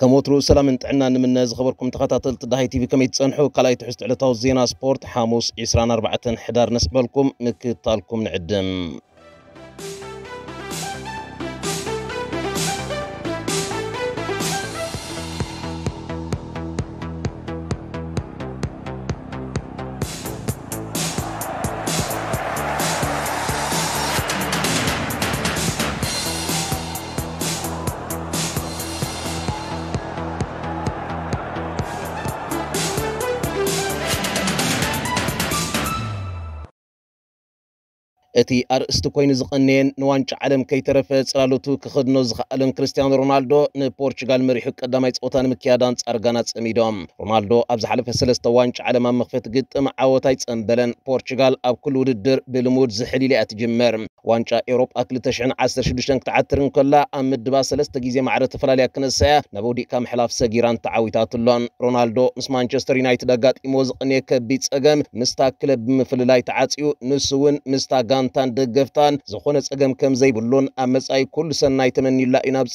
كموترو سلام انت عنا نمنا زخبركم تقاتل تدهي تي كم يتصنحوا كلاي تحس على توزينا سبورت حاموس اربعة حدار نسبلكم مكتالكم نعدم أتي أرست كوين زقنين نوانج عالم كي ترفت سلالوتو نزخ زخالن کریستیان رونالدو نبورتشغال مريحو قدامي اوتان مکیادانس ارگانات امیدام رونالدو أبز حلف سلسة وانج علم مخفت قد مع عوتايت أنبلن بورتشغال أب ورد در بلمود زحليلي أتجمر وانج إيروب أكل تشعن عصر شدشان كتعترن کلا أم با سلسة جيزي معرف فلالي أكنسة نبودی کم حلف سگیران تعویتات لان رونالدو مس مانچستر یونایتد گات إموز أنيك بیت اگم مستا كلب مفللاي نسون مستا ሰላምታን ደገፍታን ዝኾነ ጸገም ከም ዘይብሉን ኣብ መጻኢ ኩሉ ሰናይ ተመኒላ እዩ ናብ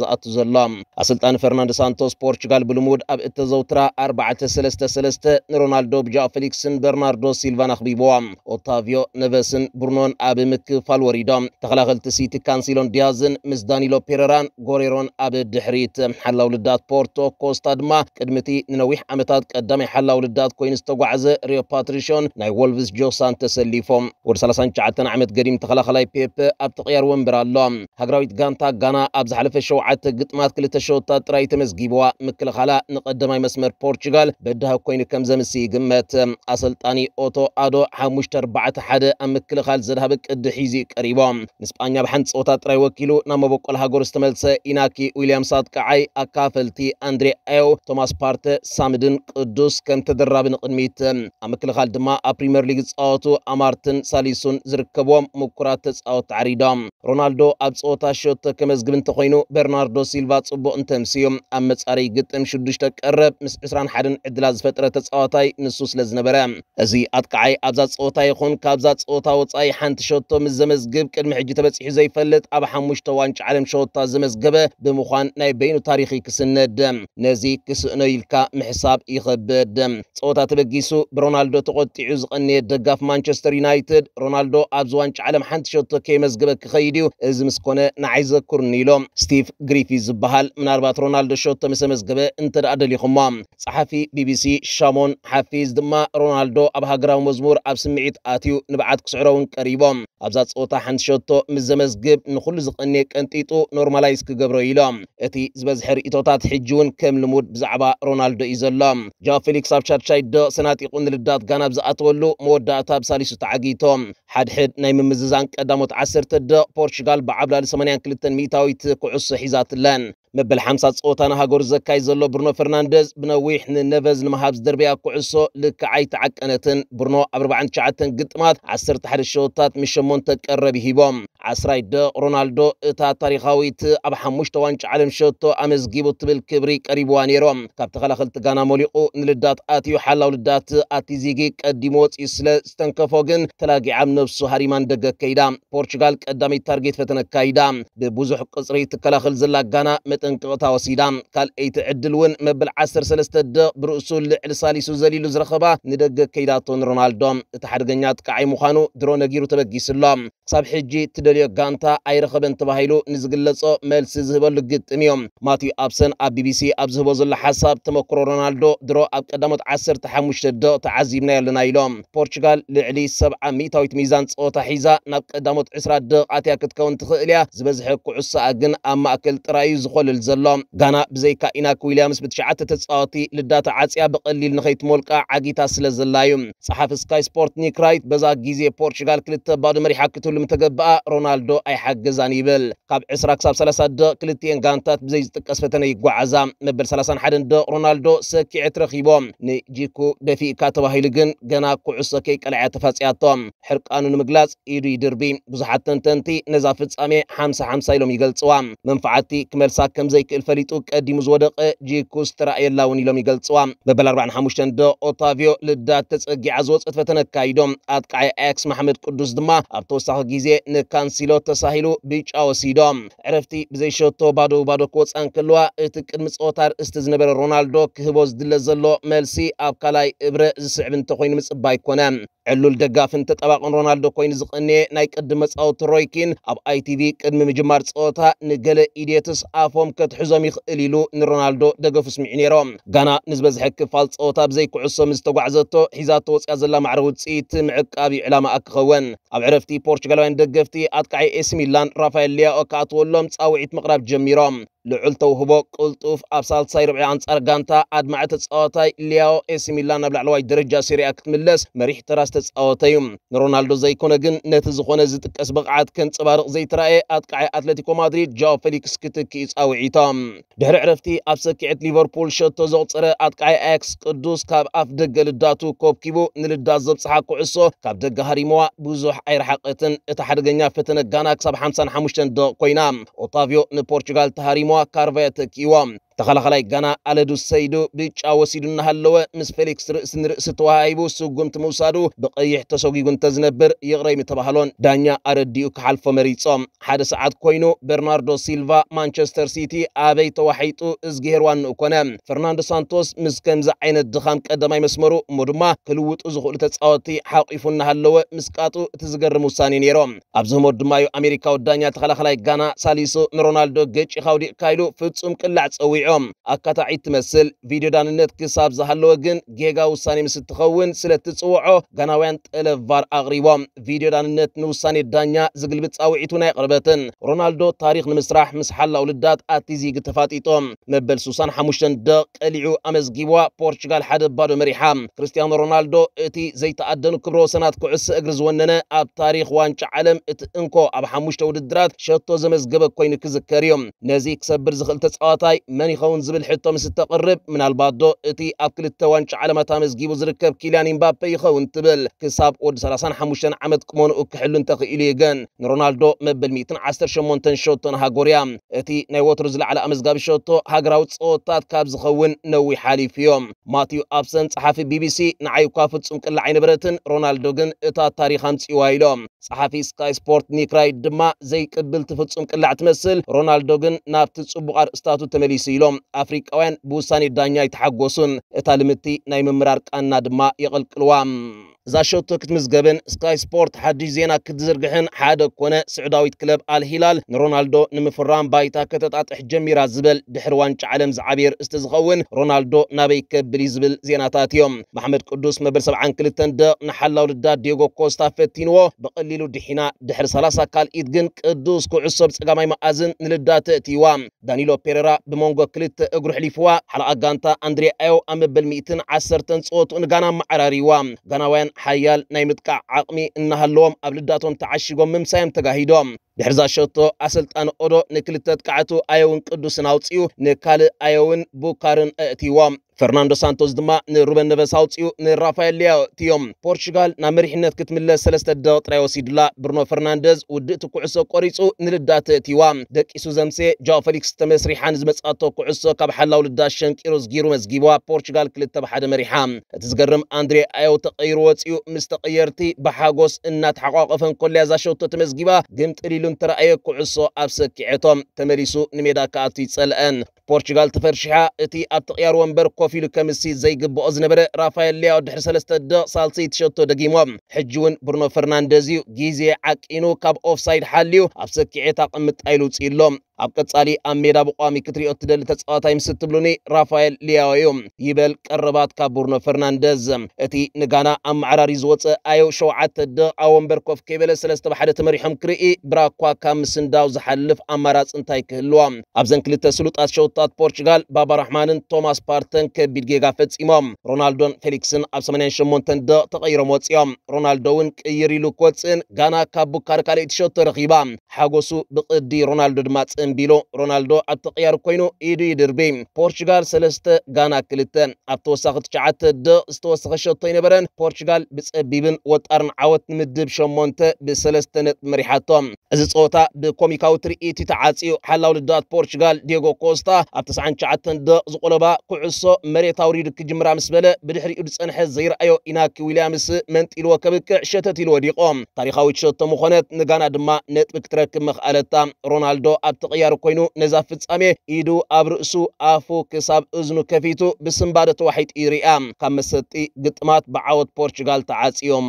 ዝኣቱ ዘሎ ኣሰልጣኒ ፈርናንዶ ሳንቶስ ፖርቹጋል ብልሙድ ኣብ እተዘውትራ 433 ንሮናልዶ ብጃኦ ፌሊክስን በርናርዶ ሲልቫን ኣኽቢቦም ኦታቪዮ ነቨስን ብሩኖን ኣብ ምክፋል ወሪዶም ተኸላኸልቲ ሲቲ ካንሲሎን ዲያዝን ምስ ዳኒሎ ፔረራን ጎሬሮን ኣብ ድሕሪት ሓላው ልዳት ፖርቶ ኮስታ ድማ ቅድሚቲ ንነዊሕ ዓመታት ቀዳማይ ሓላው ልዳት ኮይኑ ዝተጓዕዘ ሪዮ ፓትሪሽዮን ናይ ወልቭስ ጆሳን ተሰሊፎም ወደ 39 ዓመት ገዲም ተኸላኸላይ ፔፕ ኣብ ተቕያር ወንበር ኣሎ ሃገራዊት ጋንታ ጋና ኣብ ዝሓለፈ ሸውዓተ ግጥማት ክልተ ሸወታት ጥራይ ተመዝጊብዋ ምክልኻላ ንቐዳማይ መስመር ፖርቹጋል በድሃብ ኮይኑ ከም ዘምስ ይግመት ኣሰልጣኒ ኦቶ ኣዶ ሓሙሽተ ኣርባዕተ ሓደ ኣብ ምክልኻል ዘድሃበ ቅዲ ሒዙ ቀሪቦም ንስጳኛ ብሓንቲ ፀወታ ጥራይ ወኪሉ ናብ መበቆል ሃገሩ ዝተመልሰ ኢናኪ ዊልያም ሳት ከዓይ ኣካፈልቲ ኣንድሬ አዮ ቶማስ ፓርተ ሳምድን ቅዱስ ከም ተደራቢ ንቅድሚት ኣብ ምክልኻል ድማ ኣብ ፕሪምየር ሊግ ዝፃወቱ ኣማርትን ሳሊሱን ዝርከብ ዝርከቦም ምኩራት ተፃወት ዓሪዶም ሮናልዶ ኣብ ፀወታ ሾት ከመዝግብ እንተኮይኑ በርናርዶ ሲልቫ ፅቡቅ እንተምስዩ ኣብ መጻሪ ግጥም 6 ቀረብ ምስ 21 ዕድላት ዝፈጥረ ተፃዋታይ ንሱ ስለ ዝነበረ እዚ ኣጥቃዓይ ኣብዛ ፀወታ ይኹን ካብዛ ፀወታ ወፃኢ ሓንቲ ሸቶ ምስ ዘመዝግብ ቅድሚ ሕጂ ተበፂሑ ዘይፈልጥ ኣብ ሓሙሽተ ዋንጫ ዓለም ሸወታ ዘመዝገበ ብምዃን ናይ በይኑ ታሪኺ ክስነድ ነዚ ክስእኖ ኢልካ ምሕሳብ ይኸብድ ፀወታ ተበጊሱ ብሮናልዶ ተቆጢዑ ዝቐንየ ደጋፍ ማንቸስተር ዩናይትድ ሮናልዶ ኣብ ዝዋንጫ ዓለም ሓንቲ ሸቶ ከይመዝግበ ክኸይድ እዩ እዚ ምስ ኮነ ንዓይ ዘኩርኒ ኢሎም ስቲቭ ግሪፊ ዝበሃል ምናልባት ሮናልዶ ሸቶ ምስ መዝገበ እንተደኣ ደሊኹሞ ፀሓፊ ቢቢሲ ሻሞን ሓፊዝ ድማ ሮናልዶ ኣብ ሃገራዊ መዝሙር ኣብ ስምዒት ኣትዩ ንብዓት ክስዕሮ እውን ቀሪቦም ኣብዛ ፀወታ ሓንቲ ሸቶ ምስ ዘመዝግብ ንኩሉ ዝቐኒ ቀንጢጡ ኖርማላይዝ ክገብሮ ኢሎም እቲ ዝበዝሐ ርእቶታት ሕጂ እውን ከም ልሙድ ብዛዕባ ሮናልዶ እዩ ዘሎ ጃ ፌሊክስ ኣብ ቻርቻይ ዶ ሰናጢቁ ንልዳት ጋና ብዝኣተወሉ መወዳእታ ብሳሊሱ ተዓጊቶም ሓድሕ ብድሕድ ናይ ምምዝዛን ቀዳሞት ዓሰርተ ደቕ ፖርቹጋል ብዓብላሊ 82 ሚእታዊት ኩዕሶ ሒዛትለን መበል 50 ፀወታ ንሃገሩ ዘካይ ዘሎ ብርኖ ፈርናንደዝ ብነዊሕ ንነቨዝ ንምሃብ ዝደርብያ ኩዕሶ ልክዓይ ተዓቀነትን ብርኖ ኣብ 49 ግጥማት 11 ሸወታት ም8 ቀረብ ይሂቦም 10ይ ደ ሮናልዶ እታ ታሪኻዊት ኣብ 5 ዋንጫ ዓለም ሸቶ ኣመዝጊቡ ትብል ክብሪ ቀሪብዋ ነይሮም ካብ ተኸላኸልቲ ጋና ሞሊቑ ንልዳት ኣትዩ ሓላው ልዳት ኣቲዚጊ ቀዲሙ ወፂኡ ስለ ዝተንከፎ ግን ተላጊዓም ነብሱ ሃሪማን ደገ ከይዳ ፖርቹጋል ቀዳመይ ታርጌት ፈተነ ካይዳ ብብዙሕ ቅፅሪ ትከላኸል ዘላ ጋና بتنقطع وسيدام قال ايت عدلون مبل عصر سلستد برؤسول لعلسالي سوزالي لزرخبا ندق كيداتون رونالدو تحرقنات كعي مخانو درون اجيرو تبقى ساب حجي تدليو غانتا اي رخب انتباهيلو نزقلصو ملسي زهبو لقيت اميوم ماتيو ابسن اب بي بي سي اب زهبو زل حساب تمكرو رونالدو درو اب قدامت عصر تحموش تدو تعزيبنا يلنا يلوم پورتشغال لعلي سبعة ميتاويت ميزان تسو تحيزا ناب قدامت عصر دو قاتيا كتكون تخيليا زبزح كعصا اقن اما اكل ترايو زخول الزلوم غانا بزي كايناك ويليامس بتشعات تتساوتي لداتا عاصيا بقلي لنخيت مولكا عقيتا سلزلايوم صحاف سكاي سبورت نيكرايت بزا جيزي بورتشغال كلتا بادو مريحا كتولو ንምተገብኣ ሮናልዶ ኣይሓግዛን ይብል ካብ 20 ክሳብ 30 ደ ክልቲኤን ጋንታት ብዘይዝጥቀስ ፈተነ ይጓዓዛ መበል 31 ደ ሮናልዶ ሰኪዐት ረኺቦም ንጂኩ ደፊእካ ተባሂሉ ግን ገና ኩዕሶ ከይቀልዐ ተፋፂያቶም ሕርቃኑ ንምግላጽ ኢዱ ይድርቢ ብዙሓት ተንተንቲ ነዛ ፍጻሜ 50 50 ኢሎም ይገልጽዋ መንፈዓቲ ክመልሳ ከም ዘይክእል ፈሊጡ ቀዲሙ ዝወደቐ ጂኩ ዝተራእየላ እውን ኢሎም ይገልጽዋ መበል 45 ደ ኦታቪዮ ልዳት ተፀጊዓ ዝወፅእት ፈተነ ካይዶም ኣጥቃዓይ ኣያክስ ማሕመድ ቅዱስ ድማ ኣብ ተወሳኺ ግዜ ንካንሲሎ ተሳሂሉ ብጫ ወሲዶ ዕረፍቲ ብዘይሸቶ ባዶ ባዶ ክወፃን ከልዋ እቲ ቅድሚ ፀወታ ርእስቲ ዝነበረ ሮናልዶ ክህቦ ዝድለ ዘሎ መልሲ ኣብ ካልኣይ እብረ ዝስዕብ እንተኮይኑ ምፅባይ ይኮነ ዕሉል ደጋፍን ተጠባቅን ሮናልዶ ኮይኑ ዝቕነ ናይ ቅድመ መፃወቲ ሮይኪን ኣብ ኣይቲቪ ቅድሚ ምጅማር ፀወታ ንገለ ኢዴትስ ኣፎም ከትሕዞም ይኽእል ኢሉ ንሮናልዶ ደገፉ ስሚዑ ነይሮም ጋና ንዝበዝሐ ክፋል ፀወታ ብዘይክዕሶ ምስ ተጓዕዘቶ ሒዛቶ ወፅያ ዘላ ማዕረ ውፅኢት ምዕቃብ እዩ ዕላማ ኣክኸውን ኣብ ዕረፍቲ ፖርቹጋላውያን ደገፍቲ ኣጥቃዒ ኤስ ሚላን ራፋኤል ሊያኦ ክኣትወሎም ፃውዒት ምቕራብ ጀሚሮም ልዑል ተውህቦ ቅልጡፍ ኣብ ሳልሳይ ርብዒ ኣንጻር ጋንታ ኣድማዕ ተፃወታይ ሊያዎ ኤሲ ሚላን ናብ ላዕለዋይ ደረጃ ሴሪያ ክትምለስ መሪሕ ተራ ዝተፃወተ እዩ ንሮናልዶ ዘይኮነ ግን ነቲ ዝኾነ ዝጥቀስ ብቕዓት ከንፀባርቕ ዘይተረእየ ኣጥቃዓይ ኣትለቲኮ ማድሪድ ጃው ፌሊክስ ክትክኢ ፃውዒቶም ድሕሪ ዕረፍቲ ኣብ ሰኪዐት ሊቨርፑል ሸቶ ዘቑፀረ ኣጥቃዓይ ኣያክስ ቅዱስ ካብ ኣፍ ደገ ልዳቱ ኮብኪቡ ንልዳት ዘብፅሓ ኩዕሶ ካብ ደገ ሃሪሞዋ ብዙሕ ኣይረሓቐትን እቲ ሓደገኛ ፈተነ ጋና ክሳብ 55 ደቕ ኮይና ኦታቪዮ ንፖርቹጋል ተሃሪሞዋ Carveta, que o homem ተኸላኸላይ ጋና አለዱ ሰይዶ ብጫወ ሲዱ እናሃለወ ምስ ፌሊክስ ርእሲ ንርእሲ ተዋሂቡ ስጉምቲ ምውሳዱ ብቐይሕ ተሰጊጉ እንተዝነብር ይቕረይም ተባህሎን ዳኛ ኣረዲኡ ክሓልፎ መሪፆም ሓደ ሰዓት ኮይኑ በርናርዶ ሲልቫ ማንቸስተር ሲቲ ኣበይ ተዋሒጡ እዝግሄርዋንኡ ኮነ ፈርናንዶ ሳንቶስ ምስ ከምዚ ዓይነት ድኻም ቀዳማይ መስመሩ እሞ ድማ ክልውጡ ዝኽእሉ ተፃወቲ ሓቂፉ እናሃለወ ምስቃጡ እቲ ዝገርም ውሳኔ ነይሮም ኣብዚ ህሞት ድማ እዩ ኣሜሪካዊ ዳኛ ተኸላኸላይ ጋና ሳሊሱ ንሮናልዶ ገጭ ካውዲእካ ኢሉ ፍጹም ቅላዕ ፀዊዑ ኣብፂዖም ኣካታዒት ትመስል ቪድዮ ዳንነት ክሳብ ዝሃለወ ግን ጌጋ ውሳኔ ምስ እትኸውን ስለትፅውዖ ጋናውያን ጠለብ ቫር ኣቕሪቦም ቪድዮ ዳንነት ንውሳኔ ዳኛ ዝግልብፅ ፃውዒቱን ኣይቕርበትን ሮናልዶ ታሪክ ንምስራሕ ምስ ሓላው ልዳት ኣቲዚግ ተፋጢጦም መበል 65 ደ ቀሊዑ ኣመዝጊቧ ፖርቹጋል ሓደ ባዶ መሪሓ ክርስቲያኖ ሮናልዶ እቲ ዘይተኣደኑ ክብረ ወሰናት ኩዕሶ እግሪ ዝወነነ ኣብ ታሪክ ዋንጫ ዓለም እቲ እንኮ ኣብ ሓሙሽተ ውድድራት ሸቶ ዘመዝገበ ኮይኑ ክዝከር እዮም ነዚ ክሰብር ዝኽእል ተፃዋታይ መን ንኸውን ዝብል ሕቶ ምስ እተቕርብ ምናልባት ዶ እቲ ኣብ ክልተ ዋንጫ ዓለማታ መዝጊቡ ዝርከብ ኪልያን ኢምባፔ ይኸውን ትብል ክሳብ ወዲ 35 ዓመት ቁመንኡ ክሕሉ እንተኽኢሉ ይገን ንሮናልዶ መበል 118 ሸቶ ንሃጎርያ እቲ ናይ ወትሩ ዝለዕለ ኣመዝጋቢ ሸቶ ሃገራዊ ፀወታት ካብ ዝኸውን ነዊሕ ሓሊፉ እዮም ማትዩ ኣብሰን ፀሓፊ ቢቢሲ ንዓይ እኳ ፍጹም ቅላዕ ኣይነበረትን ሮናልዶ ግን እታ ታሪክ ኣምፅዋ ኢሎም ጸሓፊ ስካይ ስፖርት ኒክራይ ድማ ዘይቅብል ትፍጹም ቅላዕ ትመስል ሮናልዶ ግን ናብቲ ጽቡቕ ኣርእስታቱ ተመሊሱ ኢሎም ኣፍሪቃውያን ብውሳኔ ዳኛ ይተሓጐሱን እታ ልምቲ ናይ ምምራር ቃና ድማ የቐልቅልዋ ዝኣሸቶ ክትምዝገብን ስካይ ስፖርት ሓድሽ ዜና ክትዝርግሕን ሓደ ኮነ ስዑዳዊት ክለብ ኣልሂላል ንሮናልዶ ንምፍራም ባይታ ከተጣጥሕ ጀሚራ ዝብል ድሕሪ ዋንጫ ዓለም ዝዓብየር እስቲ ዝኸውን ሮናልዶ ናበይ ከብል እዩ ዝብል ዜናታት እዮም መሓመድ ቅዱስ መበል 72 ደቕ ንሓላው ልዳት ዲዮጎ ኮስታ ፈቲንዎ ብቐሊሉ ድሒና ድሕሪ 30 ካልኢት ግን ቅዱስ ክዕሶ ብፀጋማይ መኣዝን ንልዳት እትይዋ ዳኒሎ ፔሬራ ብመንጎ ክልተ እግሩ ሕሊፍዋ ሓለቓ ጋንታ ኣንድሪ ኣዮ ኣብ መበል 110 ፀወትኡ ንጋና መዓራሪዋ ጋናውያን حيال نايمتقع عقمي انها اللوم ابلداتهم داتون تعشيقو ممسايم تقاهيدوم درزا شوتو اسلطان اودو نكلتت قعتو ايون قدوس ناوصيو نكال ايون بوكارن اتيوام فرناندو سانتوس دما نروبن نيفيس اوصيو نرافائيل لياو تيوم بورتغال نمرحنت كتمله سلسته دو طريو سيدلا برونو فرنانديز ودت كعسو قريصو نلدات تيوام دقيسو زمسي جاو فيليكس تمسري حانز مصاتو كعسو كبحلا ولدا شنقيروس غيرو مزغيبوا بورتغال كلت بحد مريحام تزغرم اندري ايو تقيرو اوصيو مستقيرتي بحاغوس ان تحقق فن كل تمزغيبا غمطريلو كلنتر أي كعصو أبس كعتم تمرسو نميدا كاتي تسألان بورتغال تفرشها إتي أبتقيار ونبر كوفيلو كمسي زي قبو أزنبر رافايل ليو دحر سلسة دا سالسي تشتو دقيموم حجون برنو فرنانديزيو جيزي عاك إنو كاب أوف سايد حاليو أبسكي كعتا أمت أيلو تسيلوم ኣብ ቀጻሊ ኣብ ሜዳ ብቋሚ ክትሪኦ ትደሊ ተጻዋታይ ምስ እትብሉኒ ራፋኤል ሊያዮ ይበል ቀረባት ካብ ቡርኖ ፈርናንደዝ እቲ ንጋና ኣመዓራሪ ዝወፀ ኣዮ ሸውዓተ ደቂቃ ወንበር ኮፍ ከይበለ ሰለስተ ብሓደ ተመሪሖም ክርኢ ብራኳ ካብ ምስንዳው ዝሓልፍ ኣማራፅ እንታይ ክህልዋ ኣብዘን ክልተ ስሉጣት ሸውታት ፖርቹጋል ባባ ራሕማንን ቶማስ ፓርተን ከቢድ ጌጋ ፈጺሞም ሮናልዶን ፌሊክስን ኣብ 88 ደቕ ተቐይሮም ወፂኦም ሮናልዶ እውን ቅይር ኢሉ ክወፅእን ጋና ካብ ቡካር ካልእቲ ሸቶ ረኺባ ሓጎሱ ብቅዲ ሮናልዶ ድማ ፅም እንቢሎ ሮናልዶ ኣብ ተቕያር ኮይኑ ኢዱ ይድርቢ ፖርቹጋል ሰለስተ ጋና ክልተ ኣብ ተወሳኺ ትሽዓተ ድ ዝተወሰኸ ሸቶ ይነበረን ፖርቹጋል ብፀቢብን ወጣርን ዓወት ንምድብ ሸሞንተ ብሰለስተ ነጥቢ መሪሓቶም እዚ ፀወታ ብኮሚካዊ ትርኢት ተዓፅዩ ሓላው ልዳት ፖርቹጋል ዲጎ ኮስታ ኣብ 99 ድ ዝቆለባ ኩዕሶ መሬት ኣውሪዱ ክጅምራ ምስ በለ ብድሕሪኡ ዝፀንሐ ዘይረኣዮ ኢናኪ ዊልያምስ መንጢልዎ ከብክዕ ሸተት ኢሉ ወዲቆም ታሪካዊት ሸቶ ምኾነት ንጋና ድማ ነጥቢ ክትረክብ መኽኣለታ ሮናልዶ ኣብ ተቕያ ቅያር ኮይኑ ነዛ ፍጻሜ ኢዱ ኣብ ርእሱ ኣፉ ክሳብ እዝኑ ከፊቱ ብስምባደ ተዋሒጢ ይርያ ካብ መሰጢ ግጥማት ብዓወት ፖርቹጋል ተዓጺዮም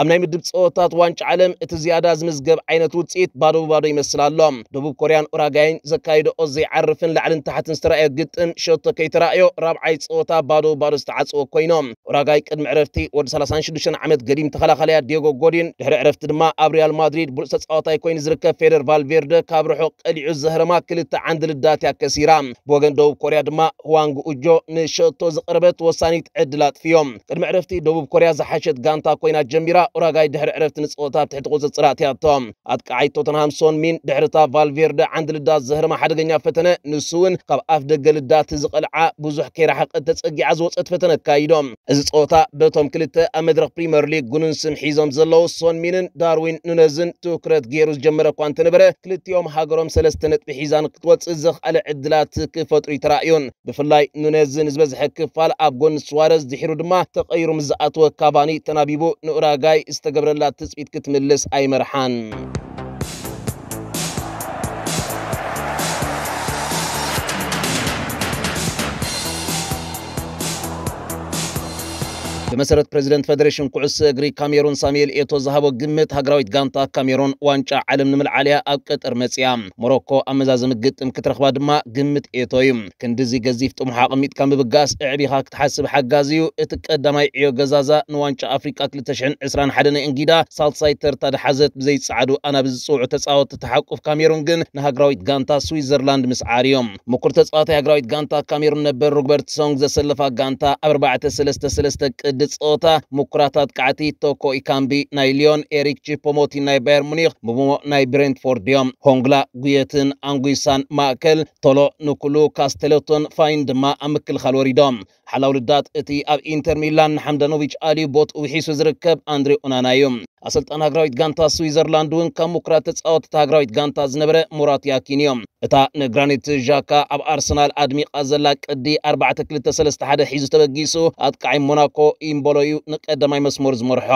ኣብ ናይ ምድብ ፀወታት ዋንጫ ዓለም እቲ ዝያዳ ዝምዝገብ ዓይነት ውፅኢት ባዶ ብባዶ ይመስል ኣሎ ደቡብ ኮርያን ኡራጋይን ዘካይደኦ ዘይዓርፍን ላዕልን ታሕትን ዝተረኣየ ግጥም ሸቶ ከይተራእዮ ራብዓይ ፀወታ ባዶ ብባዶ ዝተዓፅዎ ኮይኖም ኡራጋይ ቅድሚ ዕረፍቲ ወዲ 36 ዓመት ገዲም ተኸላኸለያ ዲየጎ ጎዲን ድሕሪ ዕረፍቲ ድማ ኣብ ሪያል ማድሪድ ብሉፅ ተፃዋታይ ኮይኑ ዝርከብ ፌደር ቫልቬርደ ካብ ርሑቕ ቀሊዑ ዘህረማ ክልተ ዓንዲ ልዳት እያ ከሲራ ብወገን ደቡብ ኮርያ ድማ ዋንግ እጆ ንሸቶ ዝቐርበት ወሳኒት ዕድል ኣጥፍዮም ቅድሚ ዕረፍቲ ደቡብ ኮርያ ዝሓሸት ጋንታ ኮይና ጀሚራ ኡራጋይ ድሕሪ ዕረፍቲ ንፅወታ ብትሕቲ ቁፅር ፅራእቲ ኣቶም ኣጥቃዓይ ቶተንሃም ሶን ሚን ድሕሪታ ቫልቬርደ ዓንዲ ልዳ ዘህርማ ሓደገኛ ፈተነ ንሱ እውን ካብ ኣፍ ደገ ልዳቲ ዝቐልዓ ብዙሕ ከይራሕቀ ተፀጊዓ ዝወፀት ፈተነ ካይዶም እዚ ፀወታ በቶም ክልተ ኣብ መድረክ ፕሪምየር ሊግ ጉንን ስም ሒዞም ዘለው ሶን ሚንን ዳርዊን ኑነዝን ትኩረት ገይሩ ዝጀመረ እኳ እንተነበረ ክልቲኦም ሃገሮም ሰለስተ ነጥቢ ሒዛን ክትወፅእ ዘኽኣለ ዕድላት ክፈጥሩ ይተራእዩን ብፍላይ ኑነዝን ዝበዝሐ ክፋል ኣብ ጎኒ ስዋረዝ ድሒሩ ድማ ተቐይሩ ምስ ዝኣተወ ካቫኒ ተናቢቡ ንኡራጋይ ጉዳይ ዝተገብረላ ትፅኢት ክትምልስ ኣይመርሓን ብመሰረት ፕሬዚደንት ፈደሬሽን ኩዕሶ እግሪ ካሜሩን ሳሙኤል ኤቶ ዝሃቦ ግምት ሃገራዊት ጋንታ ካሜሩን ዋንጫ ዓለም ንምልዓል እያ ኣብ ቀጠር መፅያ ሞሮኮ ኣመዛዝሚ ግጥም ክትረኽባ ድማ ግምት ኤቶ እዩ ክንዲዚ ገዚፍ ጥሙሓ ቕሚጥካ ምብጋስ ኣዕቢኻ ክትሓስብ ሓጋዝ እዩ እቲ ቀዳማይ ዕዮ ገዛዛ ንዋንጫ ኣፍሪቃ 2021 ናይ እንጊዳ ሳልሳይ ተርታ ድሓዘት ብዘይፀዓዱ ኣናብ ዝፅውዑ ተፃወቲ ተሓቁፍ ካሜሩን ግን ንሃገራዊት ጋንታ ስዊዘርላንድ ምስዓር እዮም ምኩር ተፃዋታይ ሃገራዊት ጋንታ ካሜሩን ነበር ሮግበርት ሶንግ ዘሰለፋ ጋንታ ኣብ 4 3 3 ቅድ ድፀወታ ምኩራታት ከዓቲ ቶኮ ኢካምቢ ናይ ሊዮን ኤሪክ ቺፖሞቲ ናይ ባየር ሙኒክ ምቡሞ ናይ ብሬንትፎርድ እዮም ሆንግላ ጉየትን አንጉይሳን ማእከል ቶሎ ንኩሉ ካስተሌቶን ፋይን ድማ ኣብ ምክልኻል ወሪዶም ሓላውልዳት እቲ ኣብ ኢንተር ሚላን ሓምዳኖቪች ኣልዩ ቦትኡ ውሒሱ ዝርከብ ኣንድሪ ኦናና እዩ ኣሰልጣን ሃገራዊት ጋንታ ስዊዘርላንድ እውን ካብ ምኩራት ተፃወትቲ ሃገራዊት ጋንታ ዝነበረ ሙራት ያኪን እዮም እታ ንግራኒት ዣካ ኣብ ኣርሰናል ኣድሚቃ ዘላ ቅዲ 4231 ሒዙ ተበጊሱ ኣጥቃዒ ሞናኮ ኢምበሎ እዩ ንቀዳማይ መስመር ዝመርሖ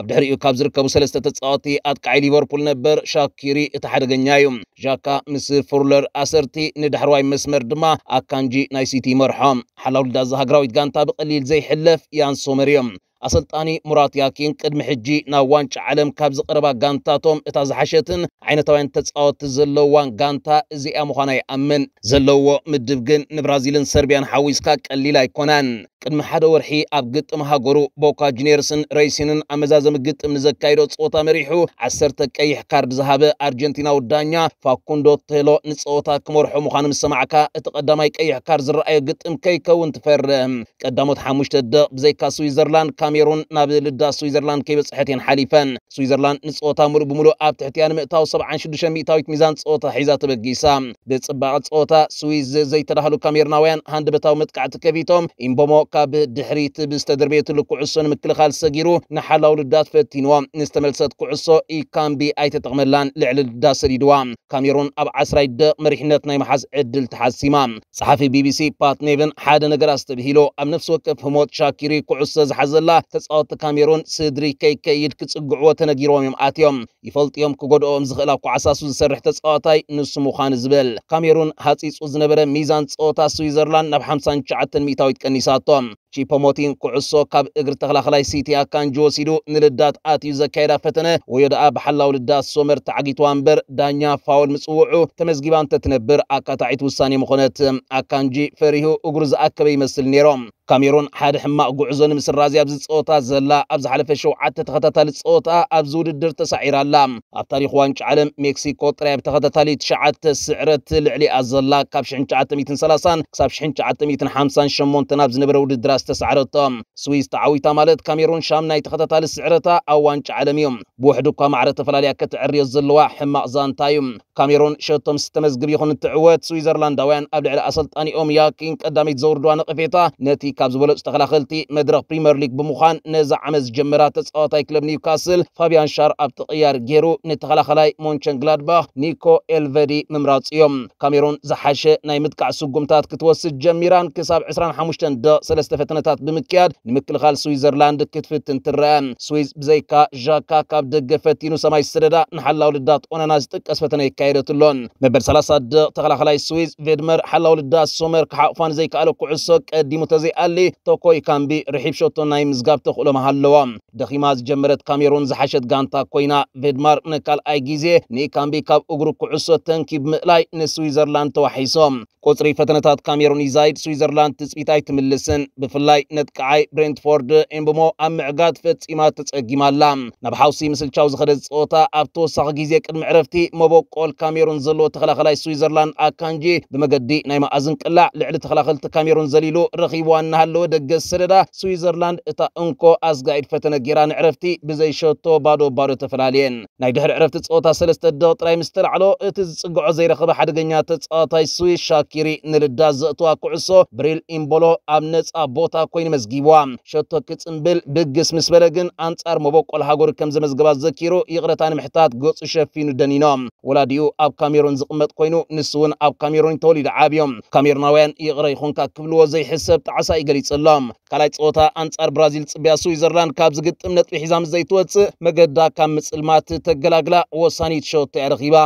ኣብ ድሕሪኡ ካብ ዝርከቡ ሰለስተ ተፃወቲ ኣጥቃዒ ሊቨርፑል ነበር ሻኪሪ እቲ ሓደገኛ እዩ ዣካ ምስ ፍሩለር ኣሰርቲ ንዳሕርዋይ መስመር ድማ ኣካንጂ ናይ ሲቲ ይመርሖ ሓላውልዳ ዝሃገራ راويت كان طابق اللي زي حلف يان سومريوم ኣሰልጣኒ ሙራት ያኪን ቅድሚ ሕጂ ናብ ዋንጫ ዓለም ካብ ዝቐረባ ጋንታቶም እታ ዝሓሸትን ዓይነታውያን ተፃወቲ ዘለዋን ጋንታ እዚኣ ምዃና ይኣምን ዘለዎ ምድብ ግን ንብራዚልን ሰርቢያን ሓዊስካ ቀሊል ኣይኮናን ቅድሚ ሓደ ወርሒ ኣብ ግጥም ሃገሩ ቦካ ጁኒየርስን ሬይሲንን ኣመዛዘሚ ግጥም ንዘካይዶ ፀወታ መሪሑ ዓሰርተ ቀይሕ ካርድ ዝሃበ ኣርጀንቲናዊ ዳኛ ፋኩንዶ ቴሎ ንፀወታ ክመርሖ ምዃኑ ምስ ሰማዕካ እቲ ቀዳማይ ቀይሕ ካርድ ዝረኣዮ ግጥም ከይከውን ትፈርህ ቀዳሞት ሓሙሽተ ደቕ ብዘይካ ስዊዘርላንድ ካሜሩን ናብ ልዳስ ስዊዘርላንድ ከይበፅሐት እየን ሓሊፈን ስዊዘርላንድ ንፀወታ ሙሉእ ብምሉእ ኣብ ትሕቲያ ንምእታው 76 ሚእታዊት ሚዛን ፀወታ ሒዛ ተበጊሳ ብፅባቐ ፀወታ ስዊዝ ዘይተዳህሉ ካሜሩናውያን ሃንደበታዊ መጥቃዕቲ ከቢቶም ኢምቦሞ ካብ ድሕሪት ብዝተደርቤየትሉ ኩዕሶ ንምክልኻል ሰጊሩ ንሓላው ልዳት ፈቲንዎ ንዝተመልሰት ኩዕሶ ኢካምቢ ኣይተጠቕመላን ልዕሊ ልዳት ሰዲድዋ ካሜሩን ኣብ 1ስራይ ደቕ መሪሕነት ናይ መሓዝ ዕድል ተሓሲማ ፀሓፊ ቢቢሲ ፓትኔቭን ሓደ ነገራት ዝተብሂሎ ኣብ ነፍሲ ወከፍ ህሞት ሻኪሪ ኩዕሶ ዝሓዘላ ሸነኽ ተፃወቲ ካሜሩን ስድሪ ከይከይድ ክፅግዕዎ ተነጊሮም እዮም ኣትዮም ይፈልጥ እዮም ክጎድኦም ዝኽእል ኣብ ኩዓሳሱ ዝሰርሕ ተፃዋታይ ንሱ ምዃኑ ዝብል ካሜሩን ሃፂፁ ዝነበረ ሚዛን ፀወታ ስዊዘርላንድ ናብ 59 ሚታዊት ቀኒሳቶም چی پاماتین قعصو کب اگر تخلخلای سیتی اکان جو سیدو نلدات آتیو زکیرا فتنه ویده آب حلاو لدات سومر تعقیتوان بر دانیا فاول مسوعو تمزگیبان تتنبر اکاتعیت وستانی مخونت اکان جی فریهو اگرز اکبی مثل نیرام كاميرون حاد حما قعزون مثل رازي ابز صوتا زلا ابز حلف شو عت تخطت صوتا ابزود در تسعير اللام التاريخ وانش علم مكسيكو تريب تخطت لي تشعت سعرة لعلي ازلا كابش حنش عت ميتن سلاسان كسابش حنش عت ميتن حمسان شمون تنابز نبرا ود ዝተሰዓረታ ስዊዝ ተዓዊታ ማለት ካሜሩን ሻምናይ ተኸታታሊ ስዕረታ ኣብ ዋንጫ ዓለም እዮም ብውሕዱ እኳ ማዕረ ተፈላለያ ከተዕርዮ ዘለዋ ሕማቕ ዛንታ እዩ ካሜሮን ሸቶም ዝተመዝግብ ይኹን እትዕወት ስዊዘርላንዳውያን ኣብ ልዕሊ ኣሰልጣኒኦም ያኪን ቀዳመይት ዘውርድዋ ንቕፌታ ነቲ ካብ ዝበለፁ ተኸላኸልቲ መድረክ ፕሪምየር ሊግ ብምዃን ነዚ ዓመት ዝጀመራ ተፃዋታይ ክለብ ኒውካስል ፋቢያን ሻር ኣብ ትቕያር ገይሩ ንተኸላኸላይ ሞንቸን ግላድባኽ ኒኮ ኤልቨዲ ምምራፅ እዮም ካሜሮን ዝሓሸ ናይ ምጥቃዕ ስጉምታት ክትወስድ ጀሚራን ክሳብ 25 ደ ሰለስተ ፈተነታት ብምክያድ ንምክልኻል ስዊዘርላንድ ክትፍትን ትረአ ስዊዝ ብዘይካ ዣካ ካብ ደገ ፈቲኑ ሰማይ ዝሰደዳ ንሓላው ልዳት ኦናና ዝጥቀስ ፈተነ ይካየድ تكايرتلون مبر سلاسة تغلقلاي سويس فيدمر حلو لداس سومر كحافان زي كالو كعسوك ديموتازي اللي توكوي كان بي رحيب شوتو ناي مزقاب تخلو محلو دخيماز جمرت كاميرون زحشت غانتا كوينا فيدمر نكال اي جيزي ني كان بي كاب اغرو كعسو تنكي بمقلاي نسويزرلان توحيسوم قطري فتنتات كاميرون يزايد سويزرلان تسبيتاي تملسن بفلاي نتكعي برينتفورد انبمو ام عقاد فتس اما تسعق جمال لام نبحاوسي مثل شاوز خدز صوتا ابتو ساق جيزي كالمعرفتي مبو قول ካሜሩን ዘለዎ ተኸላኸላይ ስዊዘርላንድ ኣካንጂ ብመገዲ ናይ መኣዝን ቅላዕ ልዕሊ ተኸላኸልቲ ካሜሩን ዘሊሉ ረኺብዋ እናሃለወ ደገ ሰደዳ ስዊዘርላንድ እታ እንኮ ኣስጋኢድ ፈተነ ጌራ ንዕረፍቲ ብዘይሸቶ ባዶ ባዶ ተፈላለየን ናይ ድሕሪ ዕረፍቲ ፀወታ ሰለስተ ደቕ ጥራይ ምስ ተላዕሎ እቲ ዝፅግዖ ዘይረኸበ ሓደገኛ ተፃዋታይ ስዊስ ሻኪሪ ንልዳ ዘእትዋ ኩዕሶ ብሪል ኢምቦሎ ኣብ ነፃ ቦታ ኮይኑ መዝጊብዋ ሸቶ ክፅምብል ብግስ ምስ በለ ግን ኣንጻር መበቆል ሃጎር ከም ዘመዝገባ ዘኪሩ ይቕረታ ንምሕታት ገፁ ሸፊኑ ደኒኖም ወላዲኡ ኣብ ካሜሮን ዝቕመጥ ኮይኑ ንሱ እውን ኣብ ካሜሮን ተወሊዱ ዓብዮም ካሜሮናውያን ይቕረ ይኹንካ ክብልዎ ዘይሕሰብ ጣዕሳይ ገሊጹ ኣሎም ካልኣይ ፀወታ ኣንጻር ብራዚል ፅብያ ስዊዘርላንድ ካብ ዝግጥም ነጥቢ ሒዛም ዘይትወፅእ መገዳ ካብ ምፅልማት ተገላግላ ወሳኒት ሸወቶ እያ ረኺባ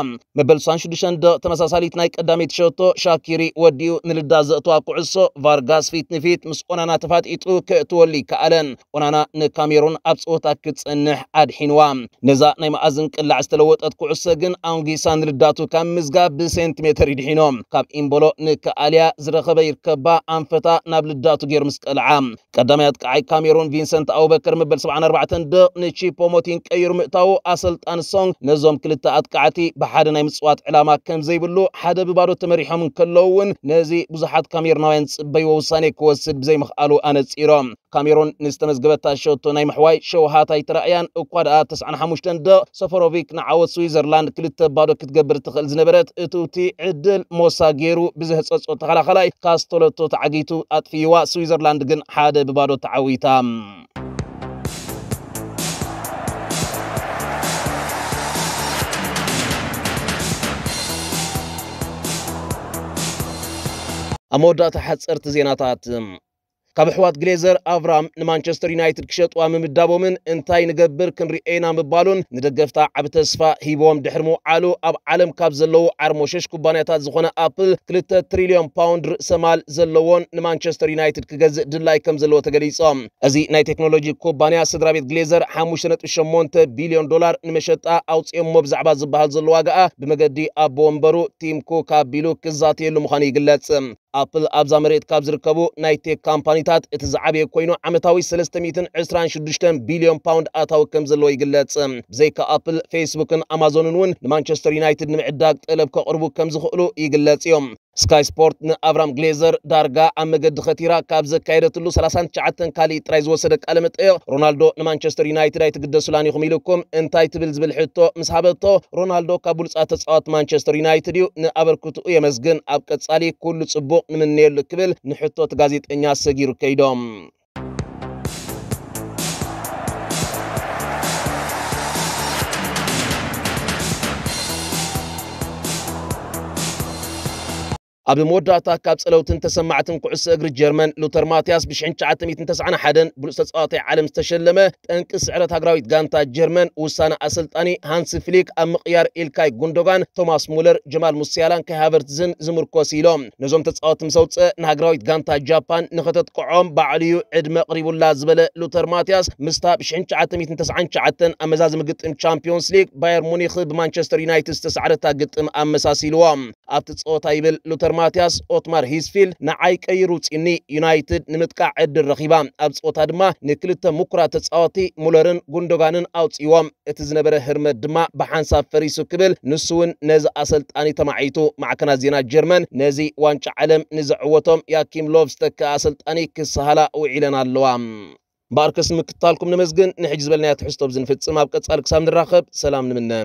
መበል 26 ደ ተመሳሳሊት ናይ ቀዳሜት ሸወቶ ሻኪሪ ወዲኡ ንልዳ ዘእትዋ ኩዕሶ ቫርጋስ ፊት ንፊት ምስ ኦናና ተፋጢጡ ክእትወሉ ይከኣለን ኦናና ንካሜሩን ኣብ ፀወታ ክትፀንሕ ኣድሒንዋ ነዛ ናይ መኣዝን ቅላዕ ዝተለወጠት ኩዕሶ ግን ኣንጊሳን ንርዳቱ ካብ ምዝጋብ ብሴንቲሜተር ይድሒኖም ካብ ኢምቦሎ ንከኣልያ ዝረኸበ ይርከባ ኣንፈታ ናብ ልዳቱ ገይሩ ምስ ቀልዓ ቀዳማይ ኣጥቃዓይ ካሜሩን ቪንሰንት ኣቡበክር ምበል 74 ደ ንቺፖሞቲን ቀይሩ ምእታው ኣሰልጣን ሶንግ ነዞም ክልተ ኣጥቃዓቲ ብሓደ ናይ ምፅዋት ዕላማ ከም ዘይብሉ ሓደ ብባዶ ተመሪሖም ከለዉ እውን ነዚ ብዙሓት ካሜሩናውያን ፅበይዎ ውሳኔ ክወስድ ብዘይምኽኣሉ ኣነፂሮም ካሜሩን ንዝተመዝገበታ ሸቶ ናይ ምሕዋይ ሸውሃታይ ተራእያን እኳ ደኣ 95 ደ ሰፈሮቪክ ንዓወት ስዊዘርላንድ ክልተ ባዶ ክት ክትገብር ትኽእል ዝነበረት እቱቲ ዕድል ሞሳ ገይሩ ብዝህፀፆ ተኸላኸላይ ካስተለቶ ተዓጊቱ ኣጥፊይዋ ስዊዘርላንድ ግን ሓደ ብባዶ ተዓዊታ ኣብ መወዳእታ ሓፀርቲ ዜናታት ካብ ኣሕዋት ግሌዘር ኣብራም ንማንቸስተር ዩናይትድ ክሸጥዋ ምምዳቦምን እንታይ ንገብር ክንርኤና ምባሉን ንደገፍታ ዓብ ተስፋ ሂቦም ድሕሪ ምውዓሉ ኣብ ዓለም ካብ ዘለዉ ዓርሞሸሽ ኩባንያታት ዝኾነ ኣፕል ክልተ ትሪልዮን ፓውንድ ርእሰ ማል ዘለዎን ንማንቸስተር ዩናይትድ ክገዝእ ድላይ ከም ዘለዎ ተገሊፆም እዚ ናይ ቴክኖሎጂ ኩባንያ ስድራ ቤት ግሌዘር 5.8 ቢልዮን ዶላር ንመሸጣ ኣውፅኦሞ ብዛዕባ ዝበሃል ዘሎ ዋግኣ ብመገዲ ኣቦ ወንበሩ ቲም ኩክ ኣቢሉ ክዛተየሉ ምዃኑ ይግለጽ ኣፕል ኣብዛ መሬት ካብ ዝርከቡ ናይ ቴክ ካምፓኒታት እቲ ዝዓበየ ኮይኑ ዓመታዊ 326 ቢልዮን ፓውንድ ኣታዊ ከም ዘለዎ ይግለጽ ብዘይካ ኣፕል ፌስቡክን ኣማዞንን እውን ንማንቸስተር ዩናይትድ ንምዕዳግ ጠለብ ከቕርቡ ከም ዝኽእሉ ይግለጽ እዮም ስካይ ስፖርት ንኣብራም ግሌዘር ዳርጋ ኣብ መገዲ ኸቲራ ካብ ዘካየደትሉ 39 ካሊእ ጥራይ ዝወሰደ ቃለ መጠየቕ ሮናልዶ ንማንቸስተር ዩናይትድ ኣይትግደሱላን ኢኹም ኢልኩም እንታይ ትብል ዝብል ሕቶ ምስ ሃበቶ ሮናልዶ ካብ ብሉፃት ተፃዋት ማንቸስተር ዩናይትድ እዩ ንኣበርክትኡ የመስግን ኣብ ቀጻሊ ኩሉ ጽቡቕ ንምንየሉ ክብል ንሕቶት ጋዜጠኛ ሰጊሩ ከይዶም ኣብ መወዳእታ ካብ ፀለውትን ተሰማዕትን ኩዕሶ እግሪ ጀርመን ሉተር ማትያስ ብ1991 ብሉፅ ተፃዋታይ ዓለም ዝተሸለመ ጠንቂ ስዕረት ሃገራዊት ጋንታ ጀርመን ውሳነ ኣሰልጣኒ ሃንስ ፍሊክ ኣብ ምቕያር ኢልካይ ጉንዶጋን ቶማስ ሙለር ጀማል ሙስያላን ካይ ሃቨርትዝን ዝምርኮስ ኢሎም ነዞም ተፃወት ምስ ኣውፅእ ንሃገራዊት ጋንታ ጃፓን ንኸተጥቅዖም ባዕልዩ ዕድመ ቅሪቡላ ዝበለ ሉተር ማትያስ ምስታ ብ1999 ኣመዛዝሚ ግጥም ቻምፒዮንስ ሊግ ባየር ሙኒክ ብማንቸስተር ዩናይትድ ዝተሰዕረታ ግጥም ኣመሳሲልዎም ኣብቲ ፀወታ ይብል ሉተር ኦስካር ማትያስ ኦትማር ሂዝፊልድ ንዓይ ቀይሩ ፅኒ ዩናይትድ ንምጥቃዕ ዕድል ረኺባ ኣብ ፀወታ ድማ ንክልተ ምኩራት ተፃወቲ ሙለርን ጉንዶጋንን ኣውፅይዎም እቲ ዝነበረ ህርመት ድማ ብሓንሳብ ፈሪሱ ክብል ንሱ እውን ነዚ ኣሰልጣኒ ተማዒቱ ማዕከናት ዜና ጀርመን ነዚ ዋንጫ ዓለም ንዘዕወቶም ያኪም ሎቭ ዝተክአ ኣሰልጣኒ ክሰሃላ ውዒለን ኣለዋ ባርክስ ምክታልኩም ንመዝግን ንሕጂ ዝበልናያ ትሕዝቶ ብዝንፍፅም ኣብ ቀጻሊ ክሳብ ንራኸብ ሰላም ንምነ